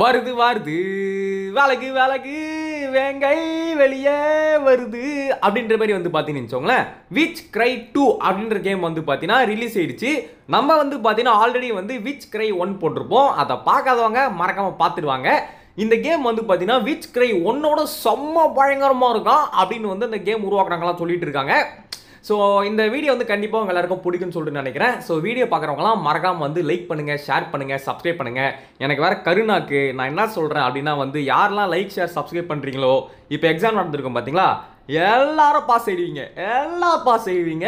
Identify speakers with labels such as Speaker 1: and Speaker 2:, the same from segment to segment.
Speaker 1: வருது வருது விலகு விலகு வேங்கை வெளியே வருது அப்படின்ற மாதிரி வந்து பார்த்தீங்கன்னு வச்சுக்கோங்களேன் விச் கிரை டூ அப்படின்ற கேம் வந்து பார்த்தீங்கன்னா ரிலீஸ் ஆயிடுச்சு நம்ம வந்து பார்த்தீங்கன்னா ஆல்ரெடி வந்து விச் கிரை ஒன் போட்டிருப்போம் அதை பார்க்காதவங்க மறக்காமல் பார்த்துடுவாங்க இந்த கேம் வந்து பார்த்தீங்கன்னா விச் கிரை ஒன்னோட செம்ம பயங்கரமாக இருக்கும் அப்படின்னு வந்து இந்த கேம் உருவாக்குறாங்களாம் சொல்லிட்டு இருக்காங்க ஸோ இந்த வீடியோ வந்து கண்டிப்பாக உங்கள் எல்லாருக்கும் பிடிக்கும்னு சொல்லிட்டு நினைக்கிறேன் ஸோ வீடியோ பார்க்குறவங்களாம் மறக்காமல் வந்து லைக் பண்ணுங்கள் ஷேர் பண்ணுங்கள் சப்ஸ்கிரைப் பண்ணுங்கள் எனக்கு வேறு கருணாக்கு நான் என்ன சொல்கிறேன் அப்படின்னா வந்து யாரெல்லாம் லைக் ஷேர் சப்ஸ்கிரைப் பண்ணுறீங்களோ இப்போ எக்ஸாம் நடந்திருக்கும் பார்த்தீங்களா எல்லாரும் பாஸ் செய்வீங்க எல்லாம் பாஸ் செய்வீங்க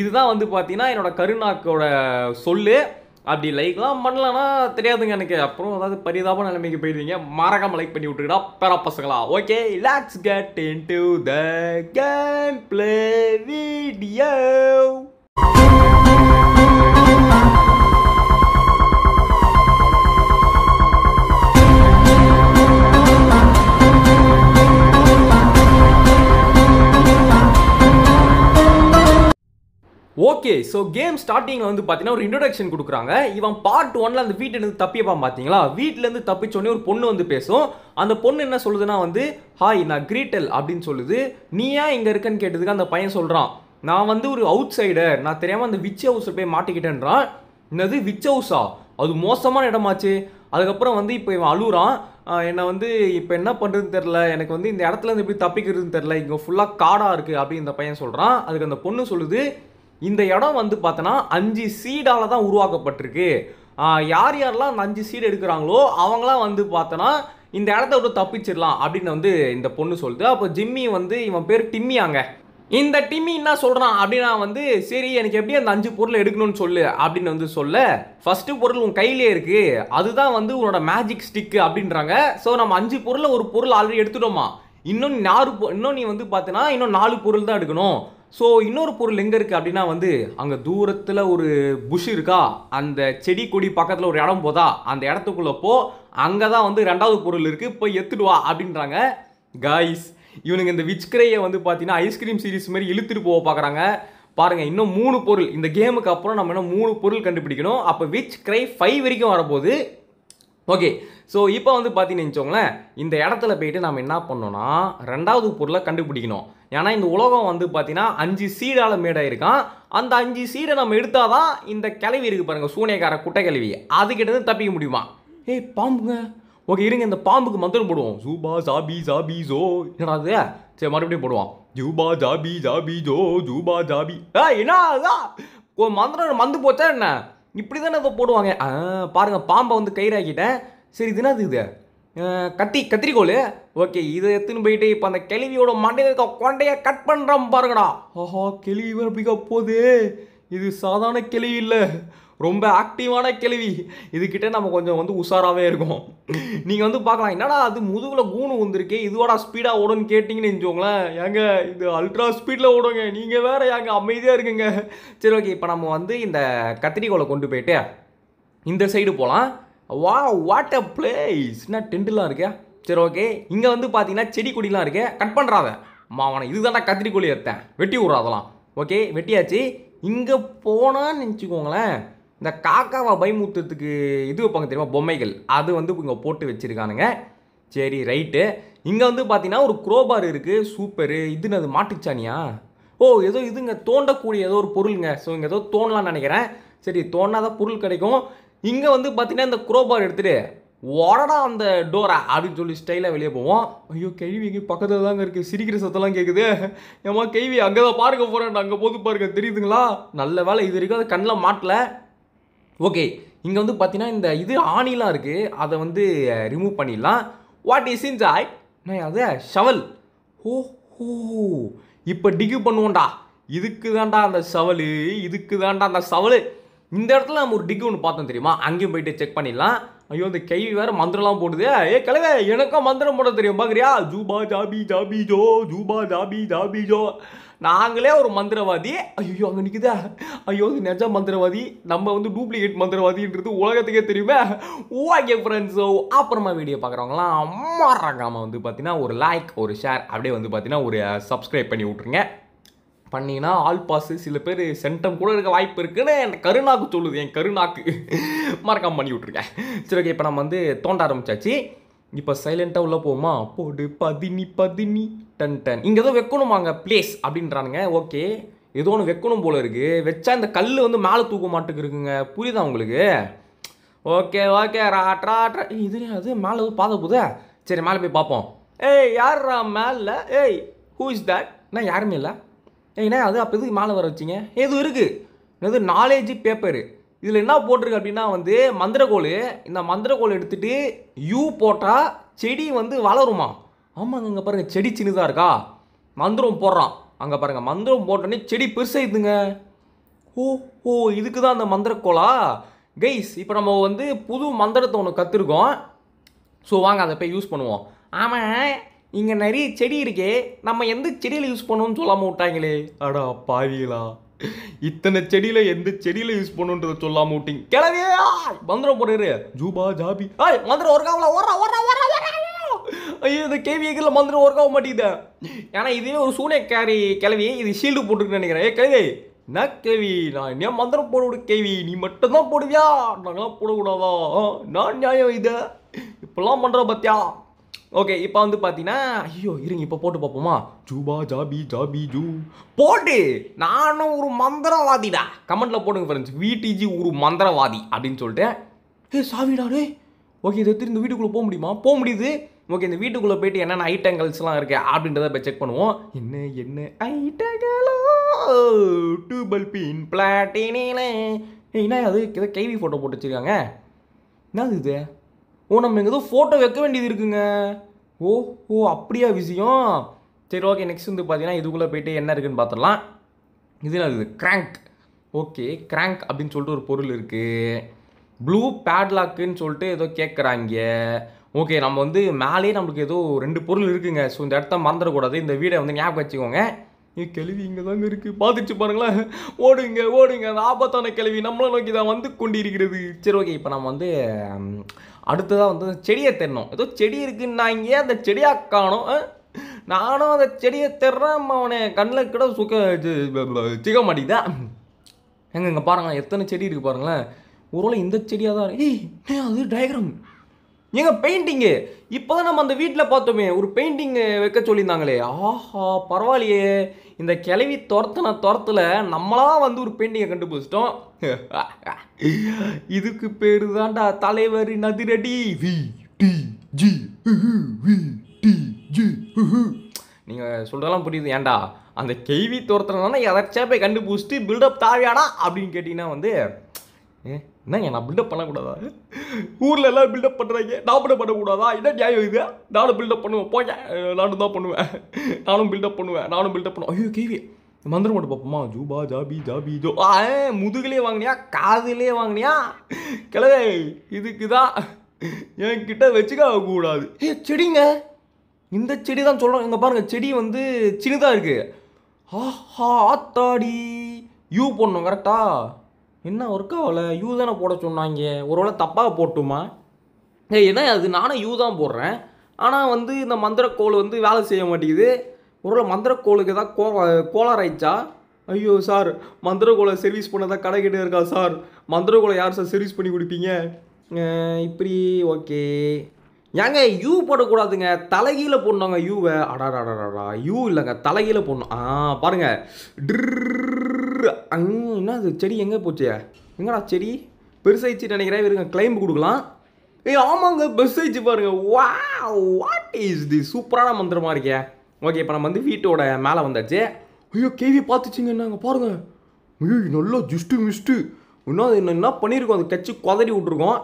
Speaker 1: இதுதான் வந்து பார்த்தீங்கன்னா என்னோட கருணாக்கோட சொல்லு அப்படி லைக்லாம் பண்ணலன்னா தெரியாதுங்க எனக்கு அப்புறம் அதாவது பரிதாப நிலைமைக்கு போயிடுவீங்க மறக்காம லைக் பண்ணி விட்டுக்கிட்டா பெற பசங்களா okay let's get into the game play video okay so game ஸ்டார்டிங்கில் வந்து பார்த்தீங்கன்னா ஒரு இன்ட்ரடக்ஷன் கொடுக்குறாங்க இவன் பார்ட் ஒன்ல அந்த வீட்டிலேருந்து தப்பிப்பான் பார்த்தீங்களா வீட்டிலேருந்து தப்பிச்சோடனே ஒரு பொண்ணு வந்து பேசும் அந்த பொண்ணு என்ன சொல்லுதுன்னா வந்து ஹாய் நான் கிரீட்டல் அப்படின்னு சொல்லுது நீ ஏன் இங்கே இருக்கன்னு கேட்டதுக்கு அந்த பையன் சொல்கிறான் நான் வந்து ஒரு அவுட் சைடர் நான் தெரியாமல் அந்த விச் ஹவுஸில் போய் மாட்டிக்கிட்டேன்றான் என்னது விச் ஹவுஸா அது மோசமான இடமாச்சு அதுக்கப்புறம் வந்து இப்போ இவன் அழுகுறான் என்னை வந்து இப்போ என்ன பண்ணுறதுன்னு தெரில எனக்கு வந்து இந்த இடத்துல இருந்து இப்படி தப்பிக்கிறதுன்னு தெரில இங்கே ஃபுல்லாக காடாக இருக்குது அப்படின்னு இந்த பையன் சொல்கிறான் அதுக்கு அந்த பொண்ணு சொல்லுது இந்த இடம் வந்து பார்த்தோன்னா அஞ்சு சீடால் தான் உருவாக்கப்பட்டிருக்கு யார் யாரெல்லாம் அந்த அஞ்சு சீடு எடுக்கிறாங்களோ அவங்களாம் வந்து பார்த்தோன்னா இந்த இடத்த விட்டு தப்பிச்சிடலாம் அப்படின்னு வந்து இந்த பொண்ணு சொல்லுது அப்போ ஜிம்மி வந்து இவன் பேர் டிம்மி அங்க இந்த டிம்மி என்ன சொல்கிறான் அப்படின்னா வந்து சரி எனக்கு எப்படி அந்த அஞ்சு பொருள் எடுக்கணும்னு சொல்லு அப்படின்னு வந்து சொல்ல ஃபஸ்ட்டு பொருள் உன் கையிலே இருக்குது அதுதான் வந்து உன்னோட மேஜிக் ஸ்டிக்கு அப்படின்றாங்க ஸோ நம்ம அஞ்சு பொருளை ஒரு பொருள் ஆல்ரெடி எடுத்துட்டோமா இன்னும் நாலு இன்னும் நீ வந்து பார்த்தீங்கன்னா இன்னும் நாலு பொருள் தான் எடுக்கணும் ஸோ இன்னொரு பொருள் எங்கே இருக்குது அப்படின்னா வந்து அங்கே தூரத்தில் ஒரு புஷ் இருக்கா அந்த செடி கொடி பக்கத்தில் ஒரு இடம் போதா அந்த இடத்துக்குள்ளே போ அங்கே தான் வந்து ரெண்டாவது பொருள் இருக்குது போய் எடுத்துட்டு வா அப்படின்றாங்க காய்ஸ் இவனுங்க இந்த விச்கிரையை வந்து பார்த்தீங்கன்னா ஐஸ்கிரீம் சீரீஸ் மாதிரி இழுத்துட்டு போக பார்க்குறாங்க பாருங்கள் இன்னும் மூணு பொருள் இந்த கேமுக்கு அப்புறம் நம்ம இன்னும் மூணு பொருள் கண்டுபிடிக்கணும் அப்போ விச் கிரை ஃபைவ் வரைக்கும் வரப்போகுது ஓகே ஸோ இப்போ வந்து பார்த்தீங்கன்னு வச்சுக்கோங்களேன் இந்த இடத்துல போயிட்டு நம்ம என்ன பண்ணோம்னா ரெண்டாவது பொருளை கண்டுபிடிக்கணும் ஏன்னா இந்த உலகம் வந்து பார்த்தீங்கன்னா அஞ்சு சீடால் மேடாயிருக்கான் அந்த அஞ்சு சீடை நம்ம எடுத்தால் தான் இந்த கிளவி இருக்குது பாருங்கள் சூனியக்கார குட்டை கிளவி அதுக்கிட்டேருந்து தப்பிக்க முடியுமா ஏய் பாம்புங்க ஓகே இருங்க இந்த பாம்புக்கு மந்திரம் போடுவோம் ஜூபா ஜாபி ஜாபி ஜோ என்னடா சரி மறுபடியும் போடுவோம் ஜூபா ஜாபி ஜாபி ஜோ ஜூபா ஜாபி ஆ என்ன மந்திரம் மந்து போச்சா என்ன இப்படி தானே அதை போடுவாங்க பாருங்கள் பாம்பை வந்து கயிறாக்கிட்டேன் சரி இது என்னது இது கத்தி கத்திரிக்கோள் ஓகே இதை எடுத்துன்னு போயிட்டு இப்போ அந்த கிளிவியோட மண்டையில் இருக்க கொண்டையை கட் பண்ணுறோம் பாருங்கடா ஓஹோ கிளி வரப்பிக்க போகுது இது சாதாரண கிளி இல்லை ரொம்ப ஆக்டிவான கேள்வி கிட்டே நம்ம கொஞ்சம் வந்து உஷாராகவே இருக்கும் நீங்கள் வந்து பார்க்கலாம் என்னடா அது முதுகில் கூணு வந்திருக்கு இதுவாடா ஸ்பீடாக ஓடும்னு கேட்டிங்கன்னு நினச்சோங்களேன் ஏங்க இது அல்ட்ரா ஸ்பீடில் ஓடுங்க நீங்கள் வேறு ஏங்க அமைதியாக இருக்குங்க சரி ஓகே இப்போ நம்ம வந்து இந்த கத்திரிக்கோலை கொண்டு போயிட்டு இந்த சைடு போகலாம் வா வாட் அ பிளேஸ் என்ன டென்ட்லாம் இருக்கே சரி ஓகே இங்கே வந்து பார்த்தீங்கன்னா செடி கொடிலாம் இருக்கே கட் பண்ணுறாங்க மாவனை இதுதான்டா கத்திரிக்கோழி எடுத்தேன் வெட்டி விட்றா அதெல்லாம் ஓகே வெட்டியாச்சு இங்கே போனான்னு நினச்சிக்கோங்களேன் இந்த காக்காவை பயமுத்துறதுக்கு இது வைப்பாங்க தெரியுமா பொம்மைகள் அது வந்து இங்கே போட்டு வச்சுருக்கானுங்க சரி ரைட்டு இங்கே வந்து பார்த்தீங்கன்னா ஒரு குரோபார் இருக்குது சூப்பரு இதுன்னு அது மாட்டுச்சானியா ஓ ஏதோ இதுங்க தோண்டக்கூடிய ஏதோ ஒரு பொருளுங்க ஸோ இங்கே ஏதோ தோணலாம்னு நினைக்கிறேன் சரி தோணாதான் பொருள் கிடைக்கும் இங்கே வந்து பார்த்தீங்கன்னா இந்த குரோபார் எடுத்துகிட்டு ஓடடா அந்த டோரா அப்படின்னு சொல்லி ஸ்டைலாக வெளியே போவோம் ஐயோ கைவி இங்கே பக்கத்தில் தாங்க இருக்குது சிரிக்கிற சத்தெல்லாம் கேட்குது ஏமா கைவி அங்கே தான் பாருங்க போகிறேன் அங்கே போது பாருங்க தெரியுதுங்களா நல்ல வேலை இது வரைக்கும் அது கண்ணில் மாட்டலை ஓகே இங்கே வந்து பார்த்தீங்கன்னா இந்த இது ஆணிலாம் இருக்குது அதை வந்து ரிமூவ் பண்ணிடலாம் வாட் இஸ் இன் ஜாய் நான் அது ஷவல் ஓ ஹோ இப்போ டிகு பண்ணுவோண்டா இதுக்கு தாண்டா அந்த ஷவல் இதுக்கு தாண்டா அந்த சவலு இந்த இடத்துல நம்ம ஒரு டிக்கு ஒன்று பார்த்தோம் தெரியுமா அங்கேயும் போயிட்டு செக் பண்ணிடலாம் ஐயோ இந்த கை வேறு மந்திரம்லாம் போடுது ஏ கிழவே எனக்கும் மந்திரம் போட தெரியும் பார்க்குறியா ஜூபா ஜாபி ஜாபி ஜோ ஜூபா ஜாபி ஜாபி ஜோ நாங்களே ஒரு மந்திரவாதி ஐயோ அங்கே நிற்குதா ஐயோ அது நெஜ மந்திரவாதி நம்ம வந்து டூப்ளிகேட் மந்திரவாதின்றது உலகத்துக்கே தெரியுமே ஓகே ஃப்ரெண்ட்ஸோ அப்புறமா வீடியோ பார்க்குறவங்களாம் மறக்காமல் வந்து பார்த்தீங்கன்னா ஒரு லைக் ஒரு ஷேர் அப்படியே வந்து பார்த்தீங்கன்னா ஒரு சப்ஸ்கிரைப் பண்ணி விட்ருங்க பண்ணிங்கன்னா ஆல் பாஸு சில பேர் சென்டம் கூட இருக்க வாய்ப்பு இருக்குன்னு என் கருணாக்கு சொல்லுது என் கருணாக்கு மறக்காமல் பண்ணி விட்ருக்கேன் சரி ஓகே இப்போ நம்ம வந்து தோண்ட ஆரம்பிச்சாச்சு இப்போ சைலண்ட்டாக உள்ளே போமா போடு பதினி பதினி டன் டன் இங்கே ஏதோ வைக்கணுமாங்க பிளேஸ் அப்படின்றானுங்க ஓகே ஏதோ ஒன்று வைக்கணும் போல இருக்குது வச்சா இந்த கல் வந்து மேலே தூக்க மாட்டுக்கு இருக்குங்க புரியுதா உங்களுக்கு ஓகே ஓகே இது அது மேலே பாத போதா சரி மேலே போய் பார்ப்போம் ஏய் யார்ரா மேலே ஏய் ஹூ இஸ் தட் நான் யாருமே இல்லை ஏய்ண்ணா அது அப்போ எதுக்கு மேலே வர வச்சிங்க எதுவும் இருக்குது எது நாலேஜ் பேப்பரு இதில் என்ன போட்டிருக்கு அப்படின்னா வந்து மந்திரக்கோள் இந்த மந்திரக்கோள் எடுத்துகிட்டு யூ போட்டால் செடி வந்து வளருமா ஆமாங்க இங்கே பாருங்கள் செடி சின்னதாக இருக்கா மந்திரம் போடுறான் அங்கே பாருங்கள் மந்திரம் போட்டோன்னே செடி இதுங்க ஓ ஓ இதுக்கு தான் அந்த மந்திரக்கோளா கைஸ் இப்போ நம்ம வந்து புது மந்திரத்தை ஒன்று கற்றுருக்கோம் ஸோ வாங்க அதை போய் யூஸ் பண்ணுவோம் ஆமாம் இங்கே நிறைய செடி இருக்கே நம்ம எந்த செடியில் யூஸ் பண்ணணும்னு சொல்லாமல் விட்டாங்களே அடா பாவிகளா இத்தனை செடியில் எந்த செடியில் யூஸ் பண்ணுன்றத சொல்லாம விட்டிங்க கிளவே வந்துடும் போறாரு ஜூபா ஜாபி ஆய் மந்திரம் ஒரு காவல ஓரா ஓரா ஓரா ஐயோ இந்த கேவியக்கில் மந்திரம் ஒர்க் ஆக மாட்டேங்குது ஏன்னா இதே ஒரு சூனிய கேரி கிளவி இது ஷீல்டு போட்டுருக்குன்னு நினைக்கிறேன் ஏ கேவி நான் கேவி நான் என்ன மந்திரம் போடவிடு கேவி நீ மட்டும்தான் போடுவியா நாங்களாம் போடக்கூடாதா நான் நியாயம் இதை இப்பெல்லாம் பண்ணுற பத்தியா ஓகே இப்போ வந்து பார்த்தீங்கன்னா ஐயோ இருங்க இப்போ போட்டு பார்ப்போமா ஜூபா ஜாபி ஜாபி ஜூ போட்டு நானும் ஒரு தான் கமெண்ட்டில் போடுங்க ஃப்ரெண்ட்ஸ் விடிஜி ஒரு மந்திரவாதி அப்படின்னு சொல்லிட்டு ஏ சாவிடா ஓகே இதை திரும்ப வீட்டுக்குள்ளே போக முடியுமா போக முடியுது ஓகே இந்த வீட்டுக்குள்ளே போயிட்டு என்னென்ன ஐட்டங்கள்ஸ் இருக்கு அப்படின்றத போய் செக் பண்ணுவோம் என்ன என்ன ஐட்டங்கள் பிளாட்டினே பின் பிளாட்டினில ஏன்னா அது கைவி ஃபோட்டோ போட்டு வச்சுருக்காங்க என்னது இது ஓ நம்ம எங்கேதோ ஃபோட்டோ வைக்க வேண்டியது இருக்குங்க ஓ ஓ அப்படியா விஷயம் சரி ஓகே நெக்ஸ்ட் வந்து பார்த்தீங்கன்னா இதுக்குள்ளே போயிட்டு என்ன இருக்குன்னு பார்த்துடலாம் இதில் இருக்குது கிராங்க் ஓகே கிராங்க் அப்படின்னு சொல்லிட்டு ஒரு பொருள் இருக்குது ப்ளூ பேட்லாக்குன்னு சொல்லிட்டு ஏதோ கேட்குறாங்க ஓகே நம்ம வந்து மேலேயே நம்மளுக்கு ஏதோ ரெண்டு பொருள் இருக்குங்க ஸோ இந்த இடத்த மறந்துடக்கூடாது இந்த வீடை வந்து ஞாபகம் வச்சுக்கோங்க ஏ கிழவி இங்கே தாங்க இருக்குது பார்த்துச்சு பாருங்களேன் ஓடுங்க ஓடுங்க அந்த ஆபத்தான கிழவி நம்மளை நோக்கி தான் வந்து கொண்டிருக்கிறது சரி ஓகே இப்போ நம்ம வந்து அடுத்ததாக வந்து செடியை தரணும் ஏதோ செடி இங்கே அந்த செடியாக காணும் நானும் அந்த செடியை தெர்றேன் அவனை கண்ணில் கிட சுக்க சிக்க மாட்டேங்குதான் எங்க இங்கே பாருங்களேன் எத்தனை செடி இருக்குது பாருங்களேன் ஒருவேளை இந்த செடியாக தான் ஏய் அது டயக்ராம் ஏங்க பெயிண்டிங்கு இப்போ தான் நம்ம அந்த வீட்டில் பார்த்தோமே ஒரு பெயிண்டிங் வைக்க சொல்லியிருந்தாங்களே ஆஹா பரவாயில்லையே இந்த கிளவி துரத்துன துரத்தில் நம்மளாக வந்து ஒரு பெயிண்டிங்கை கண்டுபிடிச்சிட்டோம் இதுக்கு பேரு தாண்டா தலைவரின் அதிரடி V D G V D G நீங்கள் சொல்கிறதெல்லாம் புரியுது ஏன்டா அந்த கேள்வி துரத்துறதுனால எதாச்சும் போய் கண்டுபிடிச்சிட்டு பில்டப் தாவியாடா அப்படின்னு கேட்டிங்கன்னா வந்து என்னங்க நான் பில்டப் பண்ணக்கூடாதா ஊரில் எல்லாம் பில்டப் பண்ணுறாங்க நான் கூட பண்ணக்கூடாதா என்ன நியாயம் இது நானும் பில்டப் பண்ணுவேன் போய் நானும் தான் பண்ணுவேன் நானும் பில்டப் பண்ணுவேன் நானும் பில்டப் பண்ணுவேன் ஐயோ கேவி மந்திரம் போட்டு பார்ப்போமா ஜூபா ஜாபி ஜாபி ஜோ ஆ முதுகிலே வாங்கினியா காதிலே வாங்கினியா கிழவே இதுக்கு தான் கிட்டே வச்சுக்க கூடாது ஏ செடிங்க இந்த செடி தான் சொல்கிறோம் இங்கே பாருங்கள் செடி வந்து சின்னதாக இருக்குது ஆஹா ஆத்தாடி யூ போடணும் கரெக்டா என்ன ஒர்க் ஆகலை யூ தானே போட சொன்னாங்க ஒருவேளை தப்பாக போட்டுமா ஏ என்ன அது நானும் யூ தான் போடுறேன் ஆனால் வந்து இந்த மந்திரக்கோள் வந்து வேலை செய்ய மாட்டேங்குது ஒருவேளை மந்திரக்கோளுக்கு ஏதாவது கோ கோளாராயிச்சா ஐயோ சார் மந்திரக்கோளை சர்வீஸ் பண்ணதான் கடை கிட்டே இருக்கா சார் மந்திரக்கோளை யார் சார் சர்வீஸ் பண்ணி கொடுப்பீங்க இப்படி ஓகே ஏங்க யூ போடக்கூடாதுங்க தலைகீழ போடணுங்க யூவை அடாடாடாடா யூ இல்லைங்க தலைகீழ போடணும் ஆ பாருங்க என்ன அது செடி எங்கே போச்சு எங்கடா செடி பெருசாயிச்சு நினைக்கிறேன் இருங்க கிளைம்பு கொடுக்கலாம் ஏய் ஆமாங்க பெருசாயிச்சு பாருங்க வா வாட் இஸ் தி சூப்பரான மந்திரமாக இருக்கே ஓகே இப்போ நம்ம வந்து வீட்டோட மேலே வந்தாச்சு ஐயோ கேவி பார்த்துச்சிங்க நாங்கள் பாருங்கள் ஐயோ நல்லா ஜிஸ்ட்டு மிஸ்ட்டு இன்னும் அது என்ன பண்ணியிருக்கோம் அது டச்சு குதறி விட்ருக்கோம்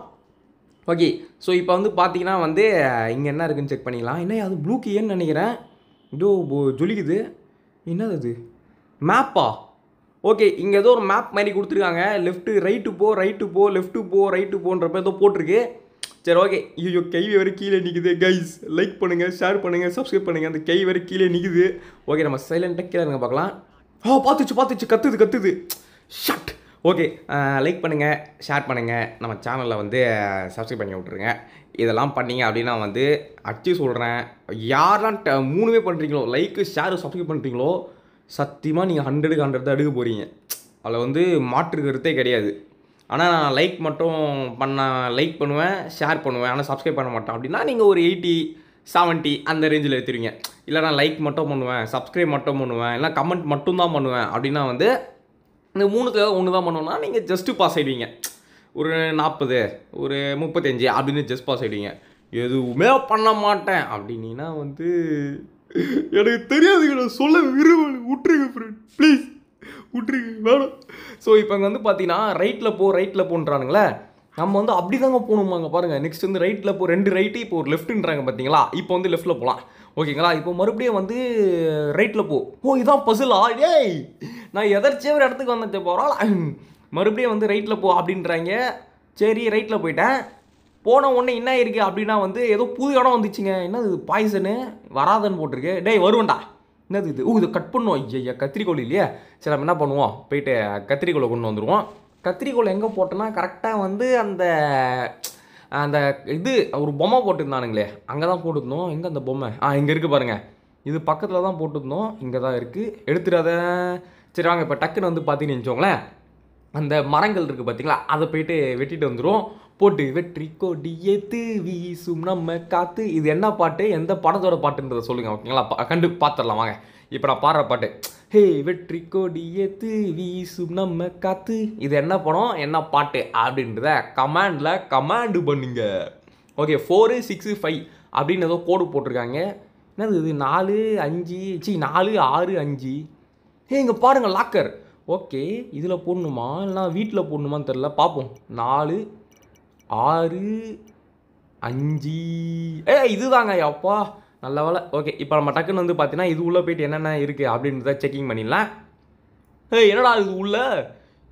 Speaker 1: ஓகே ஸோ இப்போ வந்து பார்த்தீங்கன்னா வந்து இங்கே என்ன இருக்குதுன்னு செக் பண்ணிக்கலாம் என்ன அது ப்ளூ கீன்னு நினைக்கிறேன் இதோ ஜொலிக்குது என்னது அது மேப்பா ஓகே இங்கே ஏதோ ஒரு மேப் மாதிரி கொடுத்துருக்காங்க லெஃப்ட்டு ரைட்டு போ ரைட்டு போ லெஃப்ட்டு போ ரைட்டு போன்றப்ப ஏதோ போட்டிருக்கு சரி ஓகே ஐயோ கை வேறு கீழே நிற்குது கைஸ் லைக் பண்ணுங்கள் ஷேர் பண்ணுங்கள் சப்ஸ்கிரைப் பண்ணுங்கள் அந்த கை வேறு கீழே நிற்குது ஓகே நம்ம சைலண்டாக கீழே இருங்க பார்க்கலாம் ஓ பார்த்துச்சு பார்த்துச்சு கத்துது கத்துது ஷட் ஓகே லைக் பண்ணுங்கள் ஷேர் பண்ணுங்கள் நம்ம சேனலில் வந்து சப்ஸ்கிரைப் பண்ணி விட்ருங்க இதெல்லாம் பண்ணிங்க அப்படின்னா வந்து அச்சு சொல்கிறேன் யாரெல்லாம் மூணுமே பண்ணுறீங்களோ லைக்கு ஷேர் சப்ஸ்கிரைப் பண்ணுறீங்களோ சத்தியமாக நீங்கள் ஹண்ட்ரடுக்கு ஹண்ட்ரட் தான் எடுக்க போகிறீங்க அதில் வந்து மாற்று கருத்தே கிடையாது ஆனால் நான் லைக் மட்டும் பண்ண லைக் பண்ணுவேன் ஷேர் பண்ணுவேன் ஆனால் சப்ஸ்கிரைப் பண்ண மாட்டேன் அப்படின்னா நீங்கள் ஒரு எயிட்டி செவன்ட்டி அந்த ரேஞ்சில் எடுத்துருவீங்க இல்லை நான் லைக் மட்டும் பண்ணுவேன் சப்ஸ்கிரைப் மட்டும் பண்ணுவேன் இல்லை கமெண்ட் மட்டும் தான் பண்ணுவேன் அப்படின்னா வந்து இந்த மூணுக்கு ஒன்று தான் பண்ணுவோம்னா நீங்கள் ஜஸ்ட்டு பாஸ் ஆகிடுவீங்க ஒரு நாற்பது ஒரு முப்பத்தஞ்சு அப்படின்னு ஜஸ்ட் பாஸ் ஆகிடுவீங்க எதுவுமே பண்ண மாட்டேன் அப்படின்னா வந்து எனக்கு தெரியாது சொல்ல விரும்பு விட்டுருங்க ஃப்ரெண்ட் ப்ளீஸ் விட்டுருக்கு வேணும் ஸோ இப்போ வந்து பார்த்தீங்கன்னா ரைட்டில் போ ரைட்டில் போன்றானுங்களே நம்ம வந்து அப்படி தாங்க போகணுமாங்க பாருங்கள் நெக்ஸ்ட் வந்து ரைட்டில் போ ரெண்டு ரைட்டு இப்போ ஒரு லெஃப்ட்டுன்றாங்க பார்த்தீங்களா இப்போ வந்து லெஃப்ட்டில் போகலாம் ஓகேங்களா இப்போ மறுபடியும் வந்து ரைட்டில் போ ஓ இதான் பசுலா ஏய் நான் எதர்ச்சியே ஒரு இடத்துக்கு வந்துட்டு போகிறோம் மறுபடியும் வந்து ரைட்டில் போ அப்படின்றாங்க சரி ரைட்டில் போயிட்டேன் போன உடனே என்ன இருக்குது அப்படின்னா வந்து ஏதோ புது இடம் வந்துச்சுங்க என்ன இது பாய்சனு வராதன்னு போட்டிருக்கு டேய் வருவேன்டா என்னது இது ஊ இது கட் பண்ணுவோம் ஐயா கத்திரிக்கோள் இல்லையா சரி நம்ம என்ன பண்ணுவோம் போயிட்டு கத்திரிக்கோளை கொண்டு வந்துடுவோம் கத்திரிக்கோள் எங்கே போட்டோன்னா கரெக்டாக வந்து அந்த அந்த இது ஒரு பொம்மை போட்டுருந்தானுங்களே அங்கே தான் போட்டுருந்தோம் எங்கே அந்த பொம்மை ஆ இங்கே இருக்குது பாருங்கள் இது பக்கத்தில் தான் போட்டுருந்தோம் இங்கே தான் இருக்குது எடுத்துடாத சரி வாங்க இப்போ டக்குன்னு வந்து பார்த்தீங்கன்னு நினச்சோங்களேன் அந்த மரங்கள் இருக்குது பார்த்தீங்களா அதை போயிட்டு வெட்டிட்டு வந்துடும் போட்டு வெற்றி கோடி எத்து வீசும் நம்ம காத்து இது என்ன பாட்டு எந்த படத்தோட பாட்டுன்றதை சொல்லுங்கள் ஓகேங்களா கண்டு பார்த்துடலாம் வாங்க இப்போ நான் பாடுற பாட்டு ஹே வெற்றி கோடி எத்து வீசும் நம்ம காத்து இது என்ன படம் என்ன பாட்டு அப்படின்றத கமாண்டில் கமாண்டு பண்ணுங்க ஓகே ஃபோரு சிக்ஸு ஃபைவ் அப்படின்னு ஏதோ கோடு போட்டிருக்காங்க என்னது இது நாலு அஞ்சு சி நாலு ஆறு அஞ்சு ஹே இங்கே பாருங்கள் லாக்கர் ஓகே இதில் போடணுமா இல்லைனா வீட்டில் போடணுமான்னு தெரில பார்ப்போம் நாலு ஆறு அஞ்சு ஏ இதுதாங்க அப்பா நல்ல வேலை ஓகே இப்போ நம்ம டக்குன்னு வந்து பார்த்தீங்கன்னா இது உள்ளே போயிட்டு என்னென்ன இருக்குது அப்படின்றத செக்கிங் பண்ணிடலாம் ஏ என்னடா இது உள்ள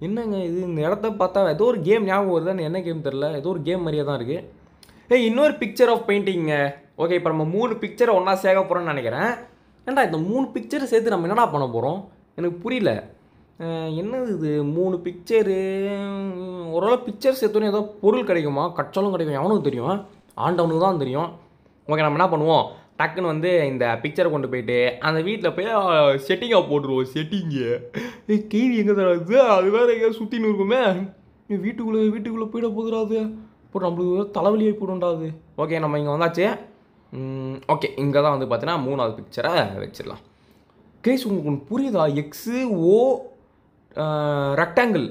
Speaker 1: என்னங்க இது இந்த இடத்த பார்த்தா ஏதோ ஒரு கேம் ஞாபகம் வருது என்ன கேம் தெரில ஏதோ ஒரு கேம் மாதிரியே தான் இருக்குது ஏ இன்னொரு பிக்சர் ஆஃப் பெயிண்டிங்க ஓகே இப்போ நம்ம மூணு பிக்சரை ஒன்றா சேர்க்க போகிறோம்னு நினைக்கிறேன் ஏன்டா இந்த மூணு பிக்சரை சேர்த்து நம்ம என்னடா பண்ண போகிறோம் எனக்கு புரியல என்னது இது மூணு பிக்சரு ஓரளவு பிக்சர் சேர்த்தோடனே ஏதோ பொருள் கிடைக்குமா கற்றாலும் கிடைக்கும் எவனுக்கு தெரியும் ஆண்டவனுக்கு தான் தெரியும் ஓகே நம்ம என்ன பண்ணுவோம் டக்குன்னு வந்து இந்த பிக்சரை கொண்டு போயிட்டு அந்த வீட்டில் போய் செட்டிங்காக போட்டுருவோம் செட்டிங்கு கீழே எங்கே தராது அது வேறு எங்கேயாவது சுற்றின்னு இருக்குமே வீட்டுக்குள்ளே வீட்டுக்குள்ளே போயிட போதுடாது இப்போ நம்மளுக்கு தலைவலியை போயிடும்டாது ஓகே நம்ம இங்கே வந்தாச்சு ஓகே இங்கே தான் வந்து பார்த்தீங்கன்னா மூணாவது பிக்சரை வச்சிடலாம் கேஸ் உங்களுக்கு ஒன்று புரியுதா எக்ஸு ஓ ரெக்டாங்கிள்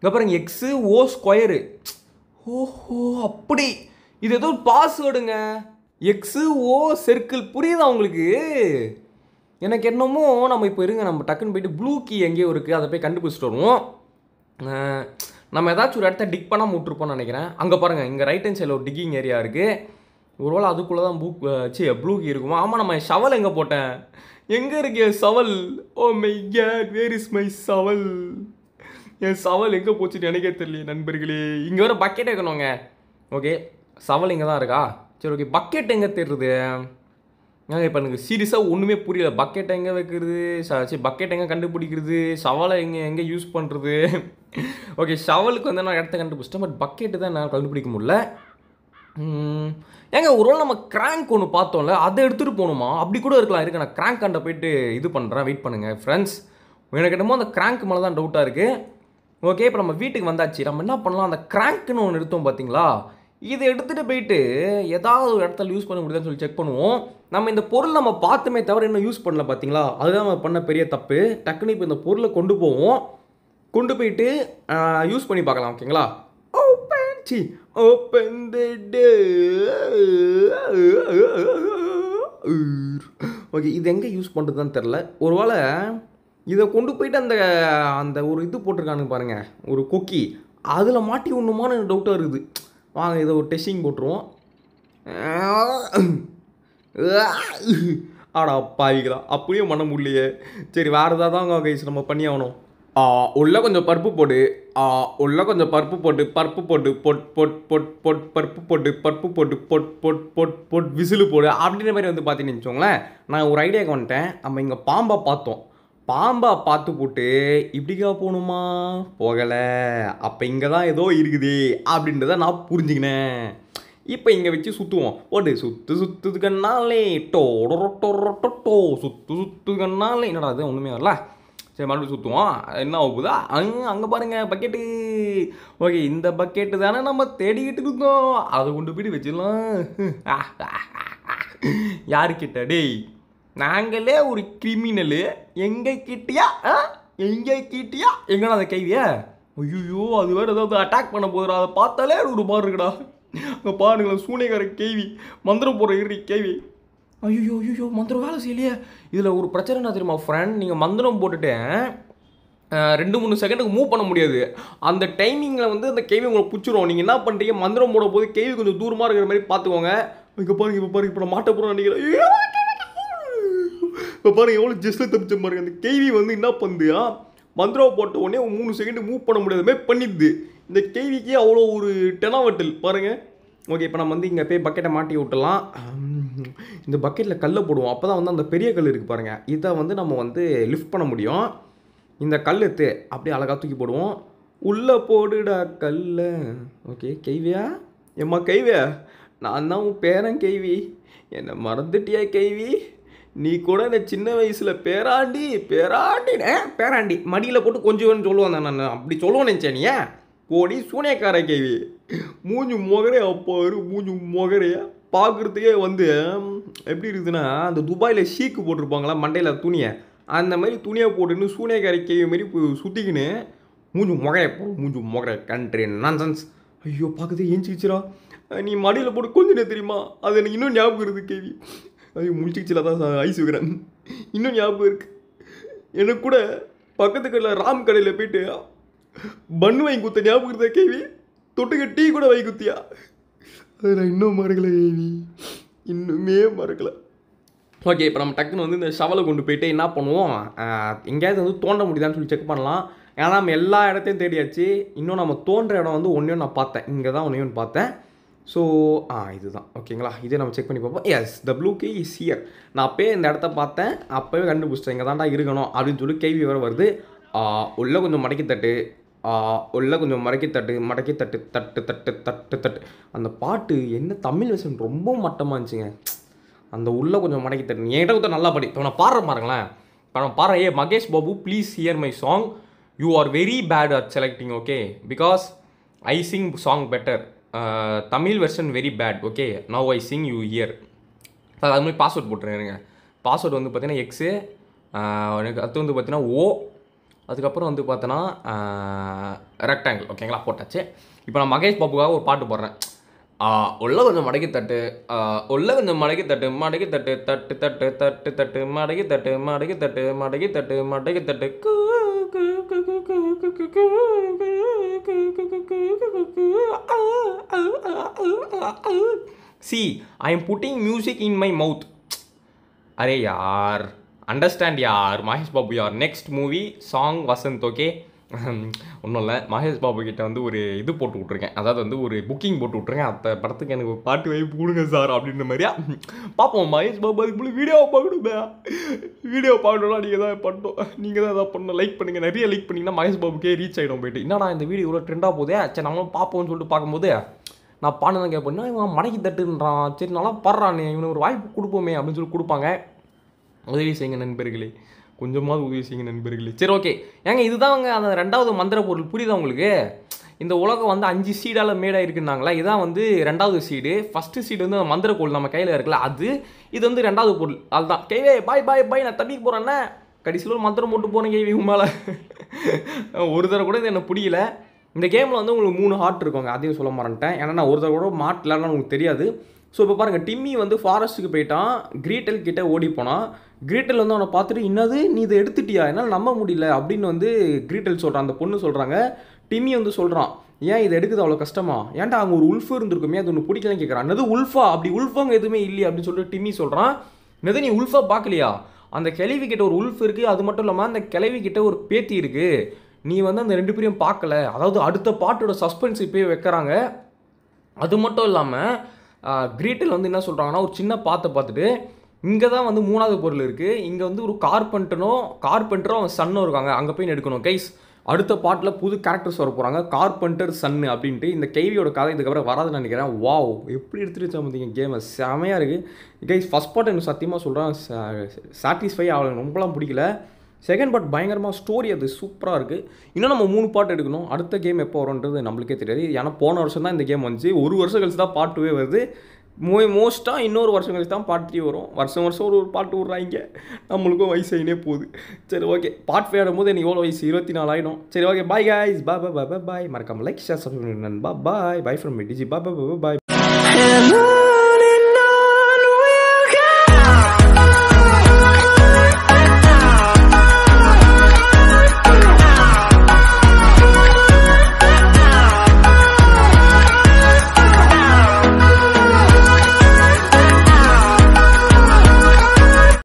Speaker 1: இங்கே பாருங்கள் எக்ஸு ஓ ஸ்கொயரு ஓஹோ அப்படி இது ஏதோ பாஸ்வேர்டுங்க எக்ஸு ஓ செர்க்கிள் புரியுதா உங்களுக்கு எனக்கு என்னமோ நம்ம இப்போ இருங்க நம்ம டக்குன்னு போயிட்டு ப்ளூ கீ எங்கேயோ இருக்குது அதை போய் கண்டுபிடிச்சிட்டு வருவோம் நம்ம ஏதாச்சும் ஒரு இடத்த டிக் பண்ணாமல் விட்டுருப்போம்னு நினைக்கிறேன் அங்கே பாருங்கள் இங்கே ரைட் ஹேண்ட் சைடில் ஒரு டிக்கிங் ஏரியா இருக்குது ஒருவேளை அதுக்குள்ளே தான் பூக் சி ப்ளூ கீ இருக்குமா ஆமாம் நம்ம ஷவல் எங்கே போட்டேன் எங்கே இருக்கு என் shovel oh my cat where is my shovel என் சவல் எங்கே போச்சுன்னு எனக்கே தெரியல நண்பர்களே இங்கே வர பக்கெட் வைக்கணுங்க ஓகே சவல் இங்கே தான் இருக்கா சரி ஓகே பக்கெட் எங்கே தெரியுது ஏங்க இப்போ எனக்கு சீரியஸாக ஒன்றுமே புரியல பக்கெட் எங்கே வைக்கிறது சரி பக்கெட் எங்கே கண்டுபிடிக்கிறது சவலை எங்கே எங்கே யூஸ் பண்ணுறது ஓகே சவலுக்கு வந்து நான் இடத்த கண்டுபிடிச்சிட்டேன் பட் பக்கெட்டு தான் நான் கண்டுபிடிக்க முடியல ஏங்க ஒரு நம்ம கிராங்க் ஒன்று பார்த்தோம்ல அதை எடுத்துகிட்டு போகணுமா அப்படி கூட இருக்கலாம் இருக்கு நான் கிராங்க் அண்டை போயிட்டு இது பண்ணுறேன் வெயிட் பண்ணுங்கள் ஃப்ரெண்ட்ஸ் எனக்கு என்னமோ அந்த கிராங்க் மேலே தான் டவுட்டாக இருக்குது ஓகே இப்போ நம்ம வீட்டுக்கு வந்தாச்சு நம்ம என்ன பண்ணலாம் அந்த கிராங்க்னு ஒன்று எடுத்தோம் பார்த்தீங்களா இதை எடுத்துகிட்டு போயிட்டு ஏதாவது ஒரு இடத்துல யூஸ் பண்ண முடியுதுன்னு சொல்லி செக் பண்ணுவோம் நம்ம இந்த பொருள் நம்ம பார்த்துமே தவிர இன்னும் யூஸ் பண்ணல பார்த்தீங்களா அதுதான் நம்ம பண்ண பெரிய தப்பு டக்குன்னு இப்போ இந்த பொருளை கொண்டு போவோம் கொண்டு போயிட்டு யூஸ் பண்ணி பார்க்கலாம் ஓகேங்களா ஓ பேன்ச்சி Open the door. ஓகே இது எங்கே யூஸ் பண்ணுறதுன்னு தெரில ஒருவேளை இதை கொண்டு போயிட்டு அந்த அந்த ஒரு இது போட்டிருக்கானுங்க பாருங்கள் ஒரு கொக்கி அதில் மாட்டி ஒன்றுமான டவுட்டாக இருக்குது வாங்க இதை ஒரு டெஸ்டிங் போட்டுருவோம் ஆடா பாவிக்கலாம் அப்படியே பண்ண முடியலையே சரி வேறு ஏதாவது தான் கைஸ் நம்ம பண்ணி ஆகணும் உள்ளே கொஞ்சம் பருப்பு போடு உள்ளே கொஞ்சம் பருப்பு போட்டு பருப்பு போட்டு பொட் பொட் பொட் பொட் பருப்பு போட்டு பருப்பு போட்டு பொட் பொட் பொட் பொட் விசிலு போடு அப்படின்ற மாதிரி வந்து பார்த்தீங்கன்னு வச்சுக்கோங்களேன் நான் ஒரு ஐடியாவுக்கு வந்துட்டேன் நம்ம இங்கே பாம்பை பார்த்தோம் பாம்பா பார்த்து போட்டு இப்படிக்கா போகணுமா போகலை அப்போ இங்கே தான் ஏதோ இருக்குது அப்படின்றத நான் புரிஞ்சுக்கினேன் இப்போ இங்கே வச்சு சுற்றுவோம் ஓடு சுற்று சுற்றுதுக்கன்னாலே டோ டொரோ டொரோ டொட்டோ சுற்று சுற்றுதுக்கன்னாலே என்னடா அது ஒன்றுமே வரல சரி மறுபடியும் சுற்றுவோம் என்ன ஆகுதா அங்கே அங்கே பாருங்கள் பக்கெட்டு ஓகே இந்த பக்கெட்டு தானே நம்ம தேடிக்கிட்டு இருக்கோம் அதை கொண்டு போயிட்டு வச்சிடலாம் யாருக்கிட்ட டேய் நாங்களே ஒரு கிரிமினலு எங்கே கிட்டியா எங்கே கிட்டியா எங்கன்னா அந்த கைவியா ஐயோ அது வேறு ஏதாவது அட்டாக் பண்ண போதுடா அதை பார்த்தாலே ஒரு மாதிரி இருக்குடா அங்கே பாருங்களேன் சூனைக்கார கேவி மந்திரம் போகிற இறுதி கேவி ஐயோ ஐயோ மந்திரம் வேலை செய்யலையே இதில் ஒரு பிரச்சனை என்ன தெரியுமா ஃப்ரெண்ட் நீங்கள் மந்திரம் போட்டுட்டு ரெண்டு மூணு செகண்டுக்கு மூவ் பண்ண முடியாது அந்த டைமிங்கில் வந்து அந்த கேவி உங்களுக்கு பிடிச்சிரும் நீங்கள் என்ன பண்ணுறீங்க மந்திரம் போட போது கேவி கொஞ்சம் தூரமாக இருக்கிற மாதிரி பார்த்துக்கோங்க இங்கே பாருங்க இப்போ பாருங்க இப்போ நான் மாட்ட போகிறோம் நினைக்கிறேன் இப்போ பாருங்க எவ்வளோ ஜஸ்ட்டில் தப்பிச்ச பாருங்க அந்த கேவி வந்து என்ன பண்ணுதுயா மந்திரம் போட்ட உடனே மூணு செகண்டு மூவ் பண்ண முடியாத மாதிரி பண்ணிடுது இந்த கேவிக்கே அவ்வளோ ஒரு டெனாவட்டில் பாருங்கள் ஓகே இப்போ நம்ம வந்து இங்கே போய் பக்கெட்டை மாட்டி விட்டலாம் இந்த பக்கெட்டில் கல்லை போடுவோம் அப்போ தான் வந்து அந்த பெரிய கல் இருக்குது பாருங்கள் இதை வந்து நம்ம வந்து லிஃப்ட் பண்ண முடியும் இந்த கல் எடுத்து அப்படியே அழகாக தூக்கி போடுவோம் உள்ளே போடுடா கல்ல ஓகே கைவியா எம்மா கைவியா நான் தான் உன் பேரன் கைவி என்னை மறந்துட்டியா கைவி நீ கூட இந்த சின்ன வயசில் பேராண்டி பேராண்டி பேராண்டி மடியில் போட்டு கொஞ்சம்னு சொல்லுவேன் நான் அப்படி சொல்லுவேன் நினச்சேன் நீ ஓடி சூனியக்கார கேவி மூஞ்சு மொகரே அப்போ மூஞ்சு மொகரையா பார்க்குறதுக்கே வந்து எப்படி இருக்குதுன்னா அந்த துபாயில் ஷீக்கு போட்டிருப்பாங்களா மண்டையில் துணியை அந்த மாதிரி துணியை போட்டுன்னு சூனியக்காரி கேவி மாரி சுற்றிக்கின்னு மூஞ்சு முகைய மூஞ்சு முகைய கண்ட்ரி நான்சன்ஸ் ஐயோ ஏஞ்சி ஏஞ்சிக்கிச்சிரா நீ மடியில் போட்டு கொஞ்சம் நேரம் தெரியுமா அது எனக்கு இன்னும் ஞாபகம் இருக்குது கேவி ஐயோ முடிச்சிக்கிச்சில தான் ஐஸ் வைக்கிறேன் இன்னும் ஞாபகம் இருக்குது எனக்கு கூட பக்கத்து கடையில் ராம் கடையில் போயிட்டு பன்னு வாங்கி குத்த ஞாபகம் இருக்குதா கேவி தொட்டுக்க டீ கூட வாங்கி குத்தியா அது நான் இன்னும் மறக்கலை ஏவி இன்னுமே மறக்கலை ஓகே இப்போ நம்ம டக்குன்னு வந்து இந்த ஷவலை கொண்டு போயிட்டு என்ன பண்ணுவோம் எங்கேயாவது வந்து தோண்ட முடியுதான்னு சொல்லி செக் பண்ணலாம் ஏன்னா நம்ம எல்லா இடத்தையும் தேடியாச்சு இன்னும் நம்ம தோன்ற இடம் வந்து ஒன்றையும் நான் பார்த்தேன் இங்கே தான் ஒன்றையும் பார்த்தேன் ஸோ ஆ இதுதான் ஓகேங்களா இதே நம்ம செக் பண்ணி பார்ப்போம் yes the blue key is here நான் அப்போயே இந்த இடத்த பார்த்தேன் அப்போவே கண்டுபிடிச்சிட்டேன் இங்கே தான்டா இருக்கணும் அப்படின்னு சொல்லி கேள்வி வர வருது உள்ளே கொஞ்சம் மடக்கி தட்டு உள்ள கொஞ்சம் மடக்கி தட்டு மடக்கி தட்டு தட்டு தட்டு தட்டு தட்டு அந்த பாட்டு என்ன தமிழ் விஷயம் ரொம்ப மட்டமாக இருந்துச்சுங்க அந்த உள்ளே கொஞ்சம் மடக்கி தட்டு என்கிட்ட கொடுத்த நல்லா படி இப்போ நான் பாடுற பாருங்களேன் இப்போ நான் பாடுற ஏ Mahesh Babu please hear my song you are very bad at selecting okay because I sing song better Tamil version very bad okay now I sing you hear அது மாதிரி பாஸ்வேர்ட் போட்டுருங்க பாஸ்வேர்ட் வந்து பார்த்தீங்கன்னா எக்ஸு எனக்கு அடுத்து வந்து பார்த்தீங்கன்னா ஓ அதுக்கப்புறம் வந்து பார்த்தோன்னா ரெக்டாங்கிள் ஓகேங்களா போட்டாச்சு இப்போ நான் மகேஷ் பாபுக்காக ஒரு பாட்டு போடுறேன் உள்ள கொஞ்சம் மடக்கி தட்டு உள்ள கொஞ்சம் மடக்கி தட்டு மடக்கி தட்டு தட்டு தட்டு தட்டு தட்டு மடக்கி தட்டு மடக்கி தட்டு மடக்கி தட்டு மடக்கி தட்டு see I am putting music in my mouth அரே யார் அண்டர்ஸ்டாண்ட் யார் மகேஷ் பாபு யார் next movie song Vasanth okay ஒன்றும் இல்லை மகேஷ் பாபு கிட்ட வந்து ஒரு இது போட்டு விட்ருக்கேன் அதாவது வந்து ஒரு புக்கிங் போட்டு விட்ருக்கேன் அந்த படத்துக்கு எனக்கு ஒரு பாட்டு வைப்பு கொடுங்க சார் அப்படின்ற மாதிரியா பார்ப்போம் மகேஷ் பாபு அதுக்குள்ளே வீடியோ பார்க்கணுமே வீடியோ பார்க்கணும்னா நீங்கள் தான் பண்ணோம் நீங்கள் தான் எதாவது பண்ணணும் லைக் பண்ணுங்கள் நிறைய லைக் பண்ணிங்கன்னா மகேஷ் பாபுக்கே ரீச் ஆகிடும் போயிட்டு என்னடா இந்த வீடியோ இவ்வளோ ட்ரெண்டாக போதே சரி நம்மளும் பார்ப்போம்னு சொல்லிட்டு பார்க்கும்போது நான் பாடுதான் கேட்பேன் இவன் மடக்கி தட்டுன்றான் சரி நல்லா பாடுறான் இவனுக்கு ஒரு வாய்ப்பு கொடுப்போமே அப்படின்னு சொல்லி கொடுப்பாங்க உதவி செய்யுங்க நண்பர்களே கொஞ்சமாவது உதவி செய்யுங்க நண்பர்களே சரி ஓகே ஏங்க இதுதான் அவங்க அந்த ரெண்டாவது மந்திர பொருள் புரியுதா உங்களுக்கு இந்த உலகம் வந்து அஞ்சு சீடால் மேடாக இதுதான் இதான் வந்து ரெண்டாவது சீடு ஃபஸ்ட்டு சீடு வந்து மந்திர கோள் நம்ம கையில் இருக்குல்ல அது இது வந்து ரெண்டாவது பொருள் அதுதான் கைவே பாய் பாய் பாய் நான் தண்ணிக்கு போகிறேன்னே கடைசியில் ஒரு மந்திரம் போட்டு போனேன் கேவி மேலே ஒரு தடவை கூட இது எனக்கு பிடிக்கல இந்த கேமில் வந்து உங்களுக்கு மூணு ஹார்ட் இருக்கோங்க அதையும் சொல்ல மாட்டேன் ஏன்னா நான் ஒரு தடவை கூட மாட்டில் உங்களுக்கு தெரியாது ஸோ இப்போ பாருங்கள் டிம்மி வந்து ஃபாரஸ்ட்டுக்கு போயிட்டான் கிரீட்டல் கிட்டே ஓடி போனான் கிரீட்டல் வந்து அவனை பார்த்துட்டு இன்னது நீ இதை எடுத்துட்டியா என்னால் நம்ப முடியல அப்படின்னு வந்து கிரீட்டல் சொல்கிறான் அந்த பொண்ணு சொல்கிறாங்க டிம்மி வந்து சொல்கிறான் ஏன் இதை எடுக்குது அவ்வளோ கஷ்டமா ஏன்டா அங்கே ஒரு உல்ஃபு இருந்திருக்குமே அது ஒன்று பிடிக்கலன்னு கேட்குறான் என்னது உல்ஃபா அப்படி உல்ஃபாங்க எதுவுமே இல்லை அப்படின்னு சொல்லிட்டு டிம்மி சொல்கிறான் என்னது நீ உல்ஃபா பார்க்கலையா அந்த கிழவி கிட்ட ஒரு உல்ஃப் இருக்குது அது மட்டும் இல்லாமல் அந்த கிழவி கிட்ட ஒரு பேத்தி இருக்குது நீ வந்து அந்த ரெண்டு பேரையும் பார்க்கல அதாவது அடுத்த பாட்டோட சஸ்பென்ஸ் இப்போயே வைக்கிறாங்க அது மட்டும் இல்லாமல் கிரீட்டில் வந்து என்ன சொல்கிறாங்கன்னா ஒரு சின்ன பாத்தை பார்த்துட்டு இங்கே தான் வந்து மூணாவது பொருள் இருக்குது இங்கே வந்து ஒரு கார்பெண்டனும் கார்பெண்டரும் அவன் சன்னும் இருக்காங்க அங்கே போய் எடுக்கணும் கைஸ் அடுத்த பாட்டில் புது கேரக்டர்ஸ் வர போகிறாங்க கார்பெண்டர் சன்னு அப்படின்ட்டு இந்த கேவியோட கதை இதுக்கப்புறம் வராதுன்னு நினைக்கிறேன் வாவ் எப்படி எடுத்துகிட்டு சம்மந்திங்க கேமை செமையாக இருக்குது கைஸ் ஃபஸ்ட் பாட்டை எனக்கு சத்தியமாக சொல்கிறேன் சாட்டிஸ்ஃபை ஆகலை ரொம்பலாம் பிடிக்கல செகண்ட் பார்ட் பயங்கரமாக ஸ்டோரி அது சூப்பராக இருக்குது இன்னும் நம்ம மூணு பாட்டு எடுக்கணும் அடுத்த கேம் எப்போ வரும்ன்றது நம்மளுக்கே தெரியாது ஏன்னா போன வருஷம் தான் இந்த கேம் வந்துச்சு ஒரு வருஷம் கழிச்சு தான் பாட்டுவே வருது மோ மோஸ்ட்டாக இன்னொரு வருஷம் கழிச்சு தான் பாட்டு த்ரீ வரும் வருஷம் வருஷம் ஒரு ஒரு பாட்டு விட்றாங்க நம்மளுக்கும் வயசு ஆகினே போகுது சரி ஓகே பாட் ஆடும் போது எனக்கு எவ்வளோ வயசு இருபத்தி நாலு ஆகிடும் சரி ஓகே பாய் காய்ஸ் பா பா பா பாய் மறக்காமல் லைக் ஷேர் சப்ஸ்கிரைப் நண்பா பாய் பாய் ஃப்ரம் டிஜி பா பா பா பாய்